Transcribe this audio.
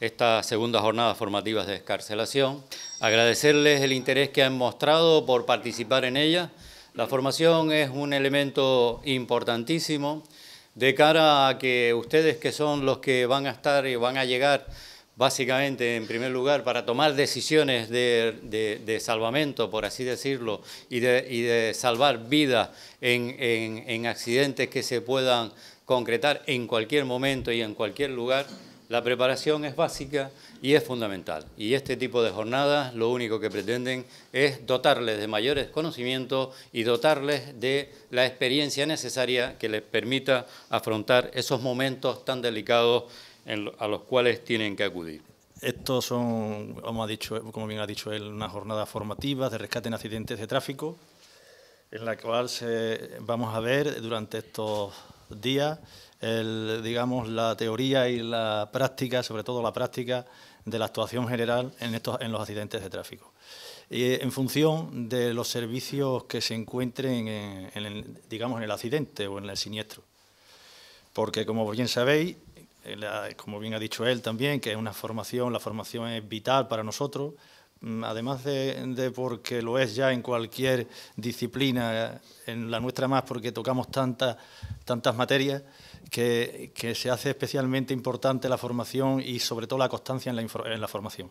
esta segunda jornada formativa de descarcelación. Agradecerles el interés que han mostrado por participar en ella. La formación es un elemento importantísimo de cara a que ustedes que son los que van a estar y van a llegar básicamente en primer lugar para tomar decisiones de, salvamento, por así decirlo, y de, salvar vidas en accidentes que se puedan concretar en cualquier momento y en cualquier lugar, la preparación es básica y es fundamental. Y este tipo de jornadas lo único que pretenden es dotarles de mayores conocimientos y dotarles de la experiencia necesaria que les permita afrontar esos momentos tan delicados a los cuales tienen que acudir. Estos son, como, dicho, como bien ha dicho él, unas jornadas formativas de rescate en accidentes de tráfico, en la cual vamos a ver durante estos días el, digamos, la teoría y la práctica, sobre todo la práctica de la actuación general en, estos, en los accidentes de tráfico. Y eh, en función de los servicios que se encuentren, en, digamos, en el accidente o en el siniestro. Porque, como bien sabéis, como bien ha dicho él también, que es una formación, la formación es vital para nosotros, Mm, además de, porque lo es ya en cualquier disciplina, eh, en la nuestra más porque tocamos tantas, tantas materias, que, se hace especialmente importante la formación y sobre todo la constancia en la formación.